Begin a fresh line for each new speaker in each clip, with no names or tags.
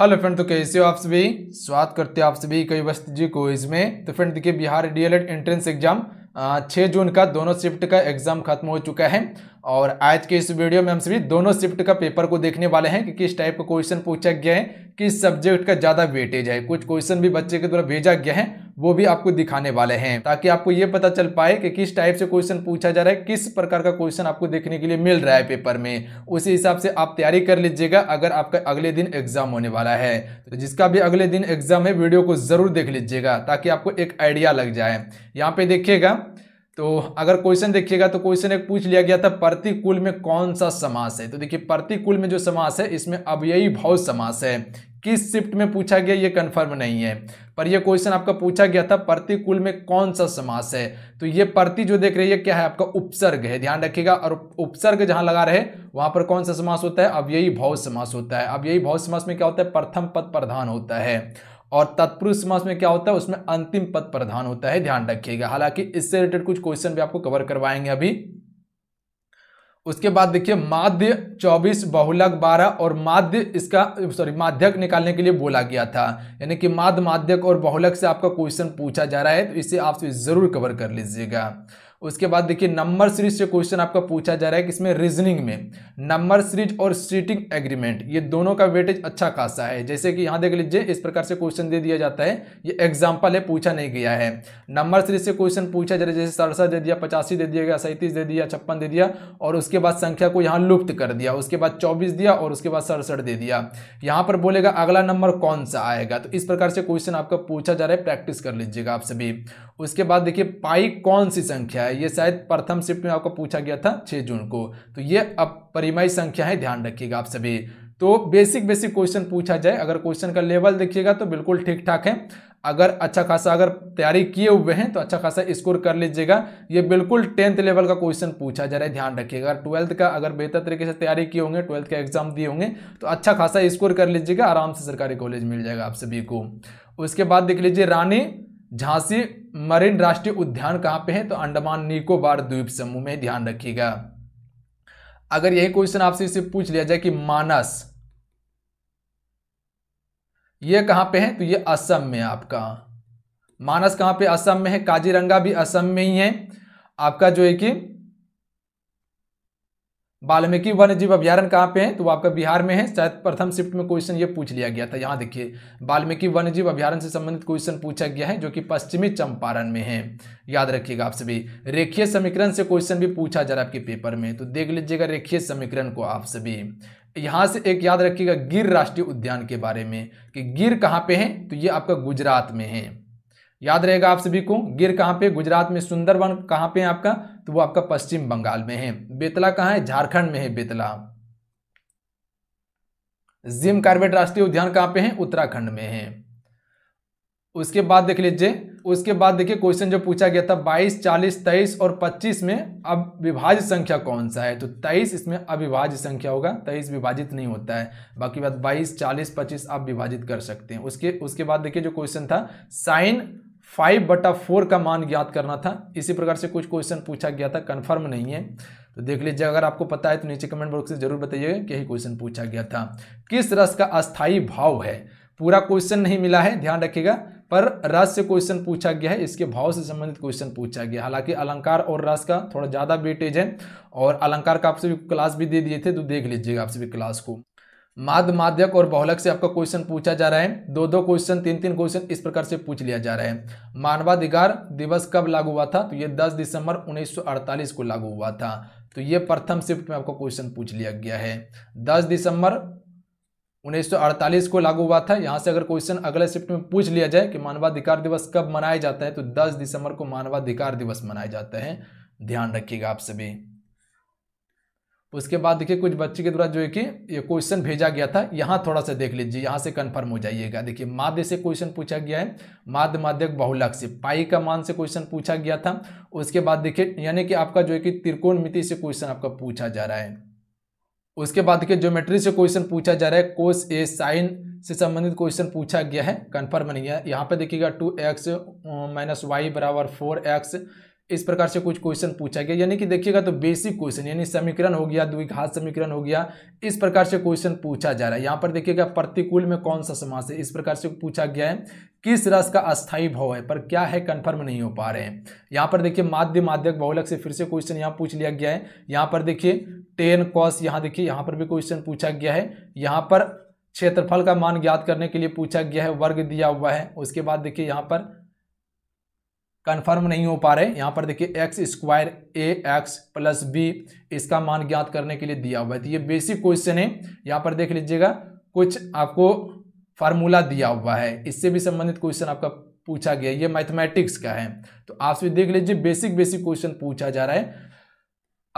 hello friend तो कैसे हो आप सभी स्वागत करते हैं आप सभी कई वस्त जी को इसमें तो फ्रेंड देखिए बिहार डीएलएड एंट्रेंस एग्जाम छः जून का दोनों शिफ्ट का एग्जाम खत्म हो चुका है और आज के इस वीडियो में हम सभी दोनों शिफ्ट का पेपर को देखने वाले हैं कि किस टाइप का क्वेश्चन पूछा गया है किस सब्जेक्ट का ज़्यादा वेटेज है कुछ क्वेश्चन भी बच्चे के द्वारा भेजा गया है वो भी आपको दिखाने वाले हैं ताकि आपको ये पता चल पाए कि किस टाइप से क्वेश्चन पूछा जा रहा है किस प्रकार का क्वेश्चन आपको देखने के लिए मिल रहा है पेपर में उसी हिसाब से आप तैयारी कर लीजिएगा अगर आपका अगले दिन एग्जाम होने वाला है तो जिसका भी अगले दिन एग्जाम है वीडियो को जरूर देख लीजिएगा ताकि आपको एक आइडिया लग जाए यहाँ पे देखिएगा तो अगर क्वेश्चन देखिएगा तो क्वेश्चन एक पूछ लिया गया था प्रतिकूल में कौन सा समास है तो देखिए प्रतिकूल में जो समास है इसमें अव्ययी भाव समास है किस शिफ्ट में पूछा गया ये कंफर्म नहीं है पर ये क्वेश्चन आपका पूछा गया था प्रतिकूल में कौन सा समास है तो ये प्रति जो देख रही है क्या है आपका उपसर्ग है ध्यान रखिएगा और उपसर्ग जहां लगा रहे वहां पर कौन सा समास होता है अब यही भाव समास होता है अब यही भाव समास में क्या होता है प्रथम पद प्रधान होता है और तत्पुरुष समास में क्या होता है उसमें अंतिम पद प्रधान होता है ध्यान रखिएगा हालांकि इससे रिलेटेड कुछ क्वेश्चन भी आपको कवर करवाएंगे अभी उसके बाद देखिए माध्य 24 बहुलक 12 और माध्य इसका सॉरी माध्यक निकालने के लिए बोला गया था यानी कि माध्य माध्यक और बहुलक से आपका क्वेश्चन पूछा जा रहा है तो इसे आप जरूर कवर कर लीजिएगा उसके बाद देखिए नंबर सीरीज से क्वेश्चन आपका पूछा जा रहा है कि इसमें रीजनिंग में नंबर सीरीज और सीटिंग एग्रीमेंट ये दोनों का वेटेज अच्छा खासा है जैसे कि यहाँ देख लीजिए इस प्रकार से क्वेश्चन दे दिया जाता है ये एग्जाम्पल है पूछा नहीं गया है नंबर सीरीज से क्वेश्चन पूछा जा रहा है जैसे सड़सठ दे दिया पचासी दे दिया गया सैंतीस दे दिया छप्पन दे दिया और उसके बाद संख्या को यहाँ लुप्त कर दिया उसके बाद चौबीस दिया और उसके बाद सड़सठ दे दिया यहाँ पर बोलेगा अगला नंबर कौन सा आएगा तो इस प्रकार से क्वेश्चन आपका पूछा जा रहा है प्रैक्टिस कर लीजिएगा आप सभी उसके बाद देखिए पाई कौन सी संख्या है ये शायद प्रथम शिफ्ट में आपको पूछा गया था छः जून को तो ये अपरिमय संख्या है ध्यान रखिएगा आप सभी तो बेसिक बेसिक क्वेश्चन पूछा जाए अगर क्वेश्चन का लेवल देखिएगा तो बिल्कुल ठीक ठाक है अगर अच्छा खासा अगर तैयारी किए हुए हैं तो अच्छा खासा स्कोर कर लीजिएगा ये बिल्कुल टेंथ लेवल का क्वेश्चन पूछा जा रहा है ध्यान रखिएगा अगर ट्वेल्थ का अगर बेहतर तरीके से तैयारी किए होंगे ट्वेल्थ का एग्जाम दिए होंगे तो अच्छा खासा स्कोर कर लीजिएगा आराम से सरकारी कॉलेज मिल जाएगा आप सभी को उसके बाद देख लीजिए रानी झांसी मरीन राष्ट्रीय उद्यान कहाँ पे है तो अंडमान निकोबार द्वीप समूह में ध्यान रखिएगा अगर यही क्वेश्चन आपसे इसे पूछ लिया जाए कि मानस ये कहां पे है तो ये असम में आपका मानस कहां पे असम में है काजीरंगा भी असम में ही है आपका जो है कि वाल्मीकि वन्यजीव अभ्यारण कहाँ पे है तो वो आपका बिहार में है शायद प्रथम शिफ्ट में क्वेश्चन ये पूछ लिया गया था यहाँ देखिए वाल्मीकि वन्यजीव अभ्यारण से संबंधित क्वेश्चन पूछा गया है जो कि पश्चिमी चंपारण में है याद रखिएगा आप सभी रेखीय समीकरण से क्वेश्चन भी पूछा जा रहा है आपके पेपर में तो देख लीजिएगा रेखीय समीकरण को आप सभी यहाँ से एक याद रखिएगा गिर राष्ट्रीय उद्यान के बारे में कि गिर कहाँ पे है तो ये आपका गुजरात में है याद रहेगा आप सभी को गिर कहाँ पे गुजरात में सुंदरवन कहाँ पे है आपका तो वो आपका पश्चिम बंगाल में है बेतला कहाँ है झारखंड में है बेतला जिम कार्बेट राष्ट्रीय उद्यान कहाँ पे है उत्तराखंड में है उसके बाद देख लीजिए उसके बाद देखिए क्वेश्चन जो पूछा गया था 22, 40, 23 और 25 में अब विभाज्य संख्या कौन सा है तो 23 इसमें अविभाज्य संख्या होगा 23 विभाजित नहीं होता है बाकी बात 22, 40, 25 आप विभाजित कर सकते हैं उसके उसके बाद देखिए जो क्वेश्चन था साइन फाइव बटा फोर का मान ज्ञात करना था इसी प्रकार से कुछ क्वेश्चन पूछा गया था कन्फर्म नहीं है तो देख लीजिए अगर आपको पता है तो नीचे कमेंट बॉक्स से जरूर बताइएगा कि यही क्वेश्चन पूछा गया था किस रस का अस्थायी भाव है पूरा क्वेश्चन नहीं मिला है ध्यान रखिएगा पर रस से क्वेश्चन पूछा गया है इसके भाव से संबंधित क्वेश्चन पूछा गया हालांकि अलंकार और रस का थोड़ा ज़्यादा वेटेज है और अलंकार का आपसे भी क्लास भी दे दिए थे तो देख लीजिएगा आपसे भी क्लास को माध्य माध्यक और बहुलक से आपका क्वेश्चन पूछा जा रहा है दो दो क्वेश्चन तीन तीन क्वेश्चन इस प्रकार से पूछ लिया जा रहा है मानवाधिकार दिवस कब लागू हुआ था तो ये 10 दिसंबर 1948 को लागू हुआ था तो ये प्रथम शिफ्ट में आपका क्वेश्चन पूछ लिया गया है 10 दिसंबर 1948 को लागू हुआ था यहाँ से अगर क्वेश्चन अगले शिफ्ट में पूछ लिया जाए कि मानवाधिकार दिवस कब मनाया जाता है तो दस दिसंबर को मानवाधिकार दिवस मनाया जाता है ध्यान रखिएगा आप सभी उसके बाद देखिए कुछ बच्चे के द्वारा जो है कि ये क्वेश्चन भेजा गया था यहाँ थोड़ा सा देख लीजिए यहाँ से कंफर्म हो जाइएगा देखिए माध्य से क्वेश्चन पूछा गया है माध्य माध्यक बहुलक से पाई का मान से क्वेश्चन पूछा गया था उसके बाद देखिए यानी कि आपका जो है कि त्रिकोण मिति से क्वेश्चन आपका पूछा जा रहा है उसके बाद देखिए ज्योमेट्री से क्वेश्चन पूछा जा रहा है कोस ए साइन से संबंधित क्वेश्चन पूछा गया है कन्फर्म नहीं है यहाँ पे देखिएगा टू एक्स माइनस वाई बराबर फोर एक्स इस प्रकार से कुछ क्वेश्चन पूछा गया यानी कि देखिएगा तो बेसिक क्वेश्चन यानी समीकरण हो गया द्विघात समीकरण हो गया इस प्रकार से क्वेश्चन पूछा जा रहा है यहाँ पर देखिएगा प्रतिकूल में कौन सा समास है इस प्रकार से पूछा गया है किस रस का अस्थाई भाव है पर क्या है कन्फर्म नहीं हो पा रहे हैं यहाँ पर देखिए माध्य माध्यक बहुलक से फिर से क्वेश्चन यहाँ पूछ लिया गया है यहाँ पर देखिए टेन कॉस यहाँ देखिए यहाँ पर भी क्वेश्चन पूछा गया है यहाँ पर क्षेत्रफल का मान ज्ञात करने के लिए पूछा गया है वर्ग दिया हुआ है उसके बाद देखिए यहाँ पर कन्फर्म नहीं हो पा रहे यहाँ पर देखिए x square a x plus b इसका मान ज्ञात करने के लिए दिया हुआ है तो ये बेसिक क्वेश्चन है यहाँ पर देख लीजिएगा कुछ आपको फार्मूला दिया हुआ है इससे भी संबंधित क्वेश्चन आपका पूछा गया ये मैथमेटिक्स का है तो आपसे देख लीजिए बेसिक बेसिक क्वेश्चन पूछा जा रहा है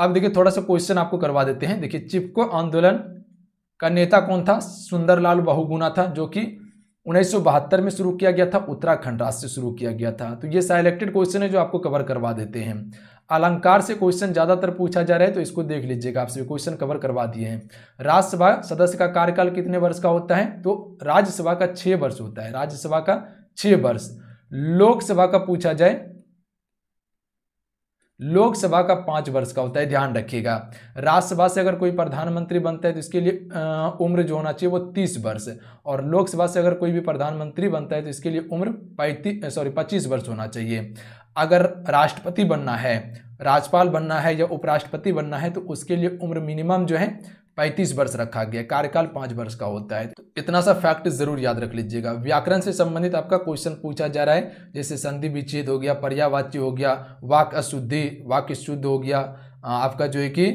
अब देखिए थोड़ा सा क्वेश्चन आपको करवा देते हैं देखिए चिपको आंदोलन का नेता कौन था सुंदरलाल बहुगुना था जो कि उन्नीस में शुरू किया गया था उत्तराखंड राज्य से शुरू किया गया था तो ये सिलेक्टेड क्वेश्चन है जो आपको कवर करवा देते हैं अलंकार से क्वेश्चन ज़्यादातर पूछा जा रहा है तो इसको देख लीजिएगा आपसे क्वेश्चन कवर करवा दिए हैं राज्यसभा सदस्य का कार्यकाल कितने वर्ष का होता है तो राज्यसभा का छः वर्ष होता है राज्यसभा का छः वर्ष लोकसभा का पूछा जाए लोकसभा का पाँच वर्ष का होता है ध्यान रखिएगा राज्यसभा से अगर कोई प्रधानमंत्री बनता है तो इसके लिए उम्र जो होना चाहिए वो तीस वर्ष और लोकसभा से अगर कोई भी प्रधानमंत्री बनता है तो इसके लिए उम्र पैंतीस सॉरी पच्चीस वर्ष होना चाहिए अगर राष्ट्रपति बनना है राज्यपाल बनना है या उपराष्ट्रपति बनना है तो उसके लिए उम्र मिनिमम जो है पैंतीस वर्ष रखा गया कार्यकाल पाँच वर्ष का होता है तो इतना सा फैक्ट जरूर याद रख लीजिएगा व्याकरण से संबंधित आपका क्वेश्चन पूछा जा रहा है जैसे संधि विच्छेद हो गया पर्यावाच्य हो गया वाक अशुद्धि वाक्य शुद्ध हो गया आपका जो है कि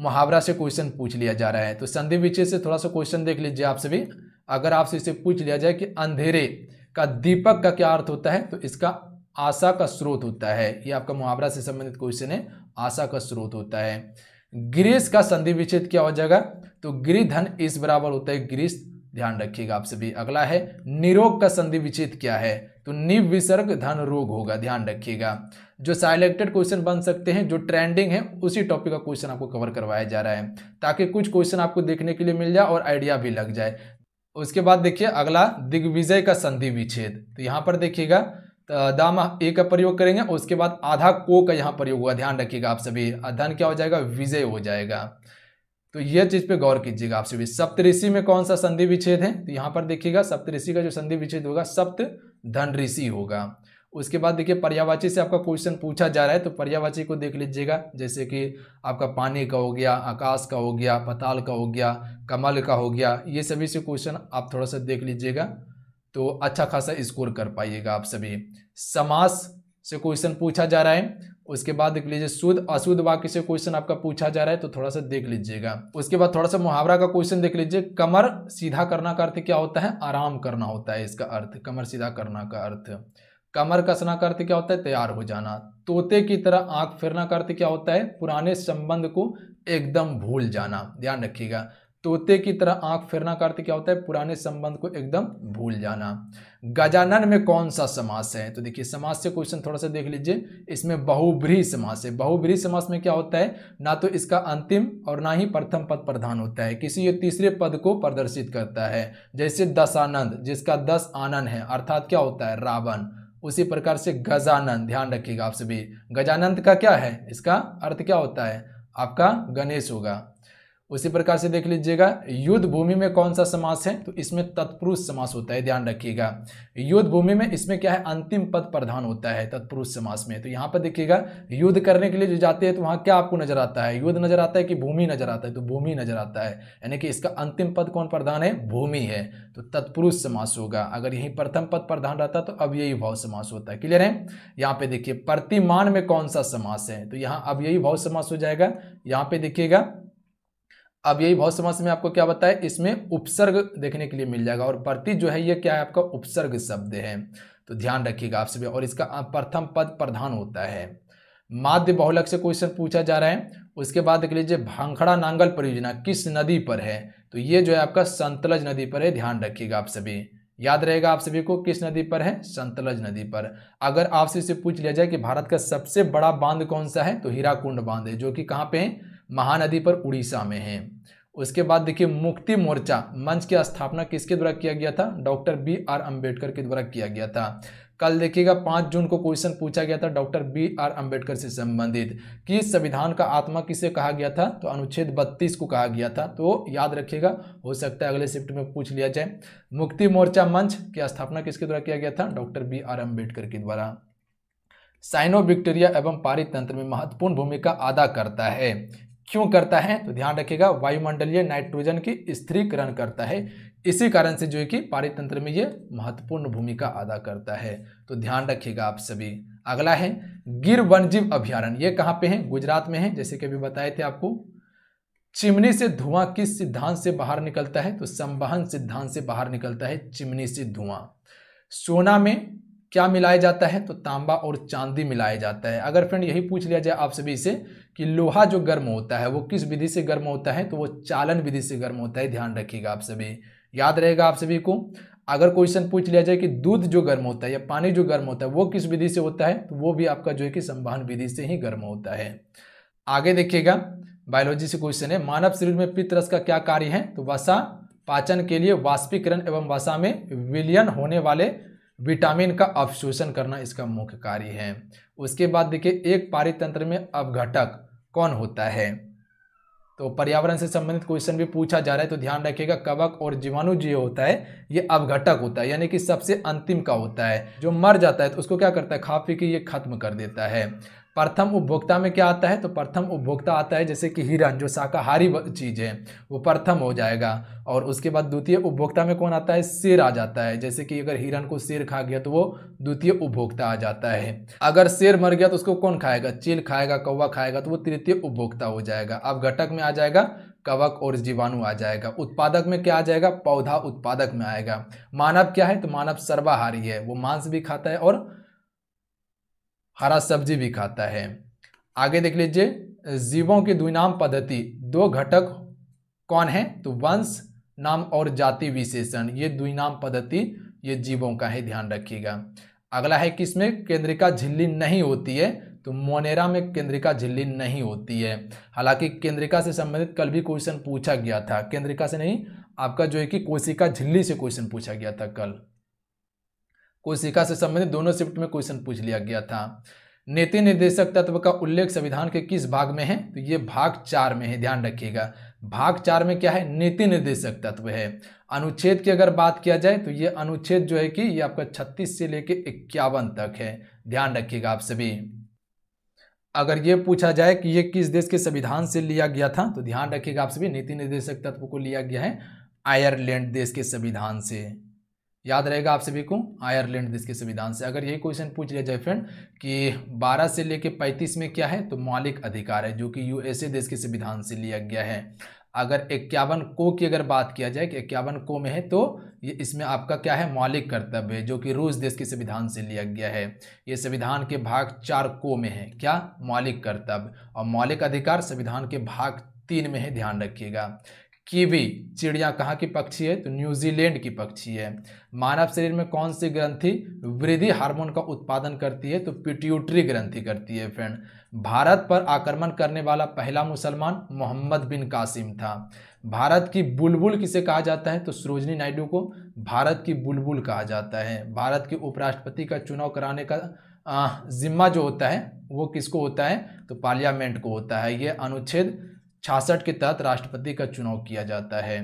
मुहावरा से क्वेश्चन पूछ लिया जा रहा है तो संधि विच्छेद से थोड़ा सा क्वेश्चन देख लीजिए आप सभी अगर आपसे इसे पूछ लिया जाए कि अंधेरे का दीपक का क्या अर्थ होता है तो इसका आशा का स्रोत होता है ये आपका मुहावरा से संबंधित क्वेश्चन है आशा का स्रोत होता है ग्रीस का संधि विच्छेद क्या हो जाएगा तो धन इस बराबर होता है ग्रीस ध्यान रखिएगा आप सभी अगला है निरोग का संधि विच्छेद क्या है तो निविसर्ग धन रोग होगा ध्यान रखिएगा जो साइलेक्टेड क्वेश्चन बन सकते हैं जो ट्रेंडिंग है उसी टॉपिक का क्वेश्चन आपको कवर करवाया जा रहा है ताकि कुछ क्वेश्चन आपको देखने के लिए मिल जाए और आइडिया भी लग जाए उसके बाद देखिए अगला दिग्विजय का संधि विच्छेद तो यहाँ पर देखिएगा दाम ए का प्रयोग करेंगे और उसके बाद आधा को का यहाँ प्रयोग होगा ध्यान रखिएगा आप सभी धन क्या हो जाएगा विजय हो जाएगा तो यह चीज पे गौर कीजिएगा आप सभी सप्तऋषि में कौन सा संधि विच्छेद है तो यहाँ पर देखिएगा सप्तऋषि का जो संधि विच्छेद होगा सप्त धन ऋषि होगा उसके बाद देखिए पर्यावाची से आपका क्वेश्चन पूछा जा रहा है तो पर्यावाची को देख लीजिएगा जैसे कि आपका पानी का हो गया आकाश का हो गया पताल का हो गया कमल का हो गया ये सभी से क्वेश्चन आप थोड़ा सा देख लीजिएगा तो अच्छा खासा स्कोर कर पाइएगा आप सभी समास से क्वेश्चन पूछा जा रहा है उसके बाद देख लीजिए शुद्ध अशुद्ध वाक्य से क्वेश्चन आपका पूछा जा रहा है तो थोड़ा सा देख लीजिएगा उसके बाद थोड़ा सा मुहावरा का क्वेश्चन देख लीजिए कमर सीधा करना का अर्थ क्या होता है आराम करना होता है इसका अर्थ कमर सीधा करना का अर्थ कमर कसना का अर्थ क्या होता है तैयार हो जाना तोते की तरह आंख फिरना का अर्थ क्या होता है पुराने संबंध को एकदम भूल जाना ध्यान रखिएगा तोते की तरह आंख फिरना का अर्थ क्या होता है पुराने संबंध को एकदम भूल जाना गजानन में कौन सा समास है तो देखिए समास से क्वेश्चन थोड़ा सा देख लीजिए इसमें बहुब्रीही समास है बहुब्रीही समास में क्या होता है ना तो इसका अंतिम और ना ही प्रथम पद प्रधान होता है किसी ये तीसरे पद को प्रदर्शित करता है जैसे दसानंद जिसका दस आनंद है अर्थात क्या होता है रावण उसी प्रकार से गजानंद ध्यान रखिएगा आप सभी गजानंद का क्या है इसका अर्थ क्या होता है आपका गणेश होगा उसी प्रकार से देख लीजिएगा युद्ध भूमि में कौन सा समास है तो इसमें तत्पुरुष समास होता है ध्यान रखिएगा युद्ध भूमि में इसमें क्या है अंतिम पद प्रधान होता है तत्पुरुष समास में तो यहाँ पर देखिएगा युद्ध करने के लिए जो जाते हैं तो वहाँ क्या आपको नजर आता है युद्ध नजर आता है कि भूमि नजर आता है तो भूमि नजर आता है यानी कि इसका अंतिम पद कौन प्रधान है भूमि है तो तत्पुरुष समास होगा अगर यही प्रथम पद प्रधान रहता तो अब यही भाव समास होता है क्लियर है यहाँ पे देखिए प्रतिमान में कौन सा समास है तो यहाँ अब यही भाव समास हो जाएगा यहाँ पे देखिएगा अब यही बहुत समाज में आपको क्या बताया इसमें उपसर्ग देखने के लिए मिल जाएगा और प्रति जो है ये क्या है आपका उपसर्ग शब्द है तो ध्यान रखिएगा आप सभी और इसका प्रथम पद प्रधान होता है माध्य बहुलक से क्वेश्चन पूछा जा रहा है उसके बाद देख लीजिए भांखड़ा नांगल परियोजना किस नदी पर है तो ये जो है आपका संतलज नदी पर है ध्यान रखिएगा आप सभी याद रहेगा आप सभी को किस नदी पर है संतलज नदी पर अगर आपसे इसे पूछ लिया जाए कि भारत का सबसे बड़ा बांध कौन सा है तो हीराकुंड बांध है जो कि कहाँ पे है महानदी पर उड़ीसा में है उसके बाद देखिए मुक्ति मोर्चा मंच की स्थापना किसके द्वारा किया गया था डॉक्टर बी आर अम्बेडकर के द्वारा किया गया था कल देखिएगा पाँच जून को क्वेश्चन पूछा गया था डॉक्टर बी आर अंबेडकर से संबंधित कि संविधान का आत्मा किसे कहा गया था तो अनुच्छेद बत्तीस को कहा गया था तो याद रखिएगा हो सकता है अगले शिफ्ट में पूछ लिया जाए मुक्ति मोर्चा मंच की स्थापना किसके द्वारा किया गया था डॉक्टर बी आर अम्बेडकर के द्वारा साइनो विक्टोरिया एवं पारितंत्र में महत्वपूर्ण भूमिका अदा करता है क्यों करता है तो ध्यान रखिएगा वायुमंडलीय नाइट्रोजन की स्थिरीकरण करता है इसी कारण से जो है कि पारितंत्र में ये महत्वपूर्ण भूमिका अदा करता है तो ध्यान रखिएगा आप सभी अगला है गिर वन्यजीव अभ्यारण ये कहाँ पे है गुजरात में है जैसे कि अभी बताए थे आपको चिमनी से धुआं किस सिद्धांत से बाहर निकलता है तो संवहन सिद्धांत से बाहर निकलता है चिमनी से धुआं सोना में क्या मिलाया जाता है तो तांबा और चांदी मिलाया जाता है अगर फ्रेंड यही पूछ लिया जाए आप सभी से कि लोहा जो गर्म होता है वो किस विधि से गर्म होता है तो वो चालन विधि से गर्म होता है ध्यान रखिएगा आप सभी याद रहेगा आप सभी को अगर क्वेश्चन पूछ लिया जाए कि दूध जो गर्म होता है या पानी जो गर्म होता है वो किस विधि से होता है तो वो भी आपका जो है कि संवाहन विधि से ही गर्म होता है आगे देखिएगा बायोलॉजी से क्वेश्चन है मानव शरीर में पित्तरस का क्या कार्य है तो वसा पाचन के लिए वाष्पीकरण एवं वसा में विलियन होने वाले विटामिन का अवशोषण करना इसका मुख्य कार्य है उसके बाद देखिए एक पारितंत्र में अवघटक कौन होता है तो पर्यावरण से संबंधित क्वेश्चन भी पूछा जा रहा है तो ध्यान रखिएगा कवक और जीवाणु जो होता है ये अवघटक होता है यानी कि सबसे अंतिम का होता है जो मर जाता है तो उसको क्या करता है खा पी के ये खत्म कर देता है प्रथम उपभोक्ता में क्या आता है तो प्रथम उपभोक्ता आता है जैसे कि हिरण जो शाकाहारी चीज़ है वो प्रथम हो जाएगा और उसके बाद द्वितीय उपभोक्ता में कौन आता है शेर आ जाता है जैसे कि अगर हिरण को शेर खा गया तो वो द्वितीय उपभोक्ता आ जाता है अगर शेर मर गया तो उसको कौन खाएगा चील खाएगा कौवा खाएगा तो वो तृतीय उपभोक्ता हो जाएगा अब घटक में आ जाएगा कवक और जीवाणु आ जाएगा उत्पादक में क्या आ जाएगा पौधा उत्पादक में आएगा मानव क्या है तो मानव सर्वाहारी है वो मांस भी खाता है और हरा सब्जी भी खाता है आगे देख लीजिए जीवों की द्विनाम पद्धति दो घटक कौन है तो वंश नाम और जाति विशेषण ये द्विनाम पद्धति ये जीवों का ही ध्यान रखिएगा अगला है कि इसमें केंद्रिका झिल्ली नहीं होती है तो मोनेरा में केंद्रिका झिल्ली नहीं होती है हालांकि केंद्रिका से संबंधित कल भी क्वेश्चन पूछा गया था केंद्रिका से नहीं आपका जो है कि कोशिका झिल्ली से क्वेश्चन पूछा गया था कल कोशिका से संबंधित दोनों शिफ्ट में क्वेश्चन पूछ लिया गया था नीति निर्देशक तत्व का उल्लेख संविधान के किस भाग में है तो ये भाग चार में है ध्यान रखिएगा भाग चार में क्या है नीति निर्देशक तत्व है अनुच्छेद की अगर बात किया जाए तो ये अनुच्छेद जो है कि ये आपका छत्तीस से लेके इक्यावन तक है ध्यान रखिएगा आप सभी अगर ये पूछा जाए कि ये किस देश के संविधान से लिया गया था तो ध्यान रखिएगा आप सभी नीति निर्देशक तत्व को लिया गया है आयरलैंड देश के संविधान से याद रहेगा आप सभी को आयरलैंड देश के संविधान से अगर यही क्वेश्चन पूछ लिया जाए फ्रेंड कि 12 से लेके 35 में क्या है तो मौलिक अधिकार है जो कि यूएसए देश के संविधान से लिया गया है अगर इक्यावन को की अगर बात किया जाए कि इक्यावन को में है तो ये इसमें आपका क्या है मौलिक कर्तव्य है जो कि रूस देश के संविधान से लिया गया है ये संविधान के भाग चार को में है क्या मौलिक कर्तव्य और मौलिक अधिकार संविधान के भाग तीन में है ध्यान रखिएगा कीवी चिड़िया कहाँ की पक्षी है तो न्यूजीलैंड की पक्षी है मानव शरीर में कौन सी ग्रंथि वृद्धि हार्मोन का उत्पादन करती है तो पिट्यूटरी ग्रंथि करती है फ्रेंड भारत पर आक्रमण करने वाला पहला मुसलमान मोहम्मद बिन कासिम था भारत की बुलबुल किसे कहा जाता है तो सरोजनी नायडू को भारत की बुलबुल कहा जाता है भारत के उपराष्ट्रपति का चुनाव कराने का जिम्मा जो होता है वो किसको होता है तो पार्लियामेंट को होता है ये अनुच्छेद छासठ के तहत राष्ट्रपति का चुनाव किया जाता है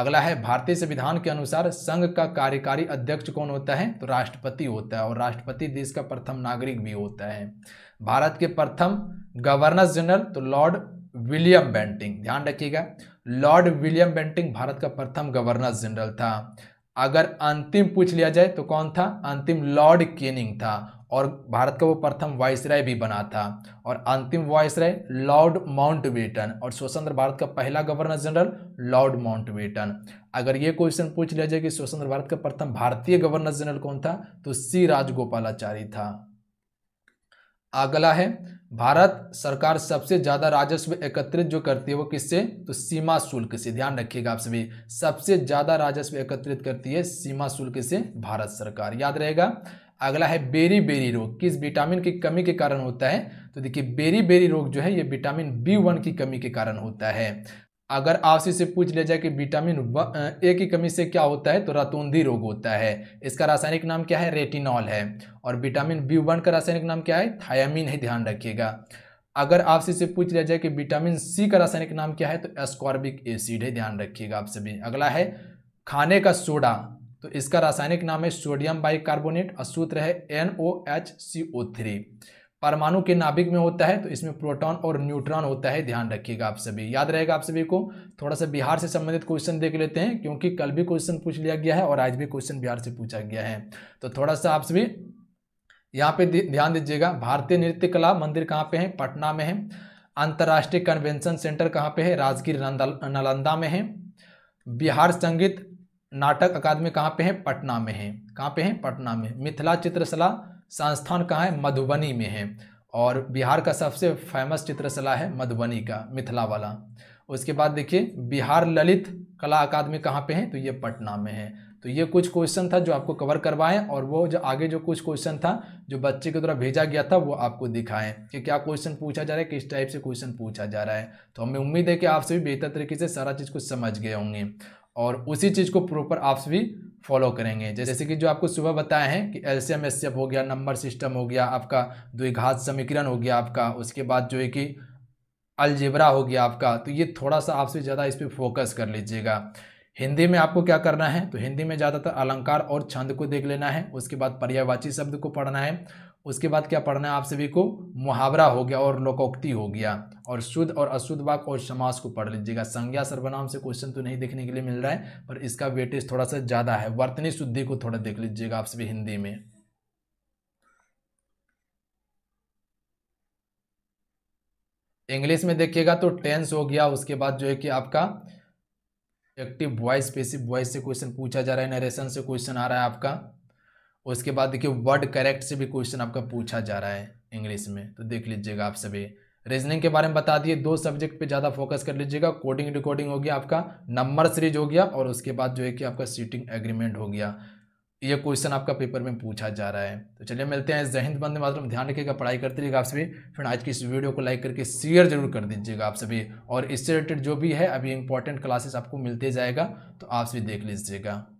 अगला है भारतीय संविधान के अनुसार संघ का कार्यकारी अध्यक्ष कौन होता है तो राष्ट्रपति होता है और राष्ट्रपति देश का प्रथम नागरिक भी होता है भारत के प्रथम गवर्नर जनरल तो लॉर्ड विलियम बेंटिंग ध्यान रखिएगा लॉर्ड विलियम बेंटिंग भारत का प्रथम गवर्नर जनरल था अगर अंतिम पूछ लिया जाए तो कौन था अंतिम लॉर्ड केनिंग था और भारत का वो प्रथम वायसराय भी बना था और अंतिम वायसराय लॉर्ड माउंटबेटन और स्वतंत्र भारत का पहला गवर्नर जनरल लॉर्ड माउंटबेटन अगर ये क्वेश्चन पूछ लिया जाए कि स्वतंत्र भारत का प्रथम भारतीय गवर्नर जनरल कौन था तो सी राजगोपालाचारी था अगला है भारत सरकार सबसे ज़्यादा राजस्व एकत्रित जो करती है वो किससे तो सीमा शुल्क से ध्यान रखिएगा आप सभी सबसे ज़्यादा राजस्व एकत्रित करती है सीमा शुल्क से भारत सरकार याद रहेगा अगला है बेरी बेरी रोग किस विटामिन की कमी के कारण होता है तो देखिए बेरी बेरी रोग जो है ये विटामिन बी वन की कमी के कारण होता है अगर आपसी से पूछ लिया जाए कि विटामिन ए की कमी से क्या होता है तो रतौंधी रोग होता है इसका रासायनिक नाम क्या है रेटिनॉल है और विटामिन बी वन का रासायनिक नाम क्या है थायामिन है ध्यान रखिएगा अगर आपसी से पूछ लिया जाए कि विटामिन सी का रासायनिक नाम क्या है तो एस्कॉर्बिक एसिड है ध्यान रखिएगा आप सभी अगला है खाने का सोडा तो इसका रासायनिक नाम है सोडियम बाइकार्बोनेट और सूत्र है N O H C O three परमाणु के नाभिक में होता है तो इसमें प्रोटॉन और न्यूट्रॉन होता है ध्यान रखिएगा आप सभी याद रहेगा आप सभी को थोड़ा सा बिहार से संबंधित क्वेश्चन देख लेते हैं क्योंकि कल भी क्वेश्चन पूछ लिया गया है और आज भी क्वेश्चन बिहार से पूछा गया है तो थोड़ा सा आप सभी यहाँ पे ध्यान दीजिएगा भारतीय नृत्य कला मंदिर कहाँ पे है पटना में है अंतर्राष्ट्रीय कन्वेंशन सेंटर कहाँ पे है राजगीर नालंदा में है बिहार संगीत नाटक अकादमी कहाँ पे है पटना में है कहाँ पे है पटना में मिथिला चित्रशला संस्थान कहाँ है मधुबनी में है और बिहार का सबसे फेमस चित्रशला है मधुबनी का मिथिला वाला उसके बाद देखिए बिहार ललित कला अकादमी कहाँ पे है तो ये पटना में है तो ये कुछ क्वेश्चन था जो आपको कवर करवाएं और वो जो आगे जो कुछ क्वेश्चन था जो बच्चे के द्वारा भेजा गया था वो आपको दिखाएं कि क्या क्वेश्चन पूछा जा रहा है किस टाइप से क्वेश्चन पूछा जा रहा है तो हमें उम्मीद है कि आप सभी बेहतर तरीके से सारा चीज़ को समझ गए होंगे और उसी चीज़ को प्रॉपर आप भी फॉलो करेंगे जैसे कि जो आपको सुबह बताए हैं कि एम एस हो गया नंबर सिस्टम हो गया आपका द्विघात समीकरण हो गया आपका उसके बाद जो है कि अलजेबरा हो गया आपका तो ये थोड़ा सा आपसे ज़्यादा इस पर फोकस कर लीजिएगा हिंदी में आपको क्या करना है तो हिंदी में ज़्यादातर अलंकार और छंद को देख लेना है उसके बाद पर्यायवाची शब्द को पढ़ना है उसके बाद क्या पढ़ना है आप सभी को मुहावरा हो गया और लोकोक्ति हो गया और शुद्ध और अशुद्ध वाक और समास को पढ़ लीजिएगा संज्ञा सर्वनाम से क्वेश्चन तो नहीं देखने के लिए मिल रहा है पर इसका वेटेज थोड़ा सा ज़्यादा है वर्तनी शुद्धि को थोड़ा देख लीजिएगा आप सभी हिंदी में इंग्लिश में देखिएगा तो टेंस हो गया उसके बाद जो है कि आपका एक्टिव वॉइस पेसिव वॉइस से क्वेश्चन पूछा जा रहा है नरेशन से क्वेश्चन आ रहा है आपका उसके बाद देखिए वर्ड करेक्ट से भी क्वेश्चन आपका पूछा जा रहा है इंग्लिश में तो देख लीजिएगा आप सभी रीजनिंग के बारे में बता दिए दो सब्जेक्ट पे ज़्यादा फोकस कर लीजिएगा कोडिंग रिकॉर्डिंग हो गया आपका नंबर सीरीज हो गया और उसके बाद जो है कि आपका सीटिंग एग्रीमेंट हो गया ये क्वेश्चन आपका पेपर में पूछा जा रहा है तो चलिए मिलते हैं जहिंद बंद मातरम ध्यान रखिएगा पढ़ाई करते रहिएगा आप सभी फिर आज की इस वीडियो को लाइक करके शेयर जरूर कर दीजिएगा आप सभी और इससे रिलेटेड जो भी है अभी इंपॉर्टेंट क्लासेस आपको मिलते जाएगा तो आप सभी देख लीजिएगा